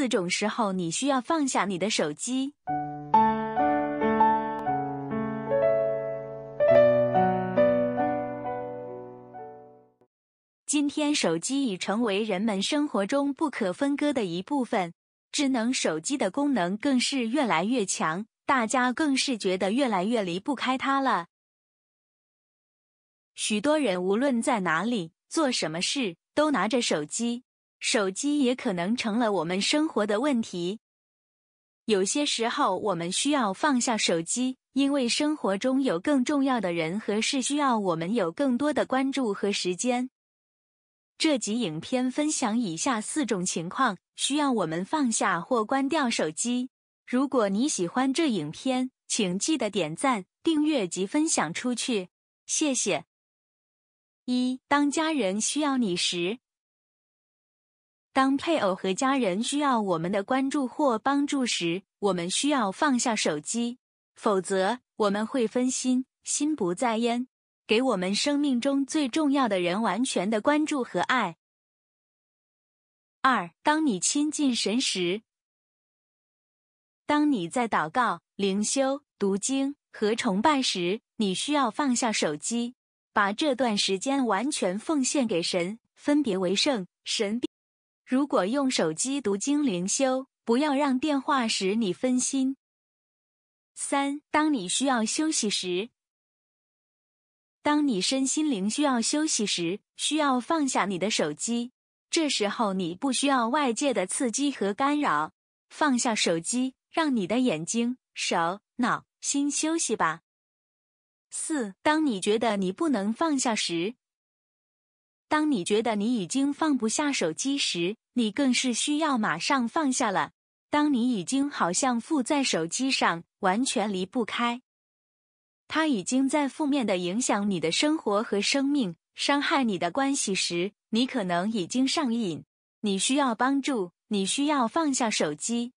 四种时候你需要放下你的手机。今天，手机已成为人们生活中不可分割的一部分。智能手机的功能更是越来越强，大家更是觉得越来越离不开它了。许多人无论在哪里做什么事，都拿着手机。手机也可能成了我们生活的问题。有些时候，我们需要放下手机，因为生活中有更重要的人和事需要我们有更多的关注和时间。这集影片分享以下四种情况需要我们放下或关掉手机。如果你喜欢这影片，请记得点赞、订阅及分享出去，谢谢。一，当家人需要你时。当配偶和家人需要我们的关注或帮助时，我们需要放下手机，否则我们会分心、心不在焉，给我们生命中最重要的人完全的关注和爱。二，当你亲近神时，当你在祷告、灵修、读经和崇拜时，你需要放下手机，把这段时间完全奉献给神，分别为圣，神。如果用手机读经灵修，不要让电话使你分心。三，当你需要休息时，当你身心灵需要休息时，需要放下你的手机。这时候你不需要外界的刺激和干扰，放下手机，让你的眼睛、手、脑、心休息吧。四，当你觉得你不能放下时。当你觉得你已经放不下手机时，你更是需要马上放下了。当你已经好像附在手机上，完全离不开，它已经在负面的影响你的生活和生命，伤害你的关系时，你可能已经上瘾。你需要帮助，你需要放下手机。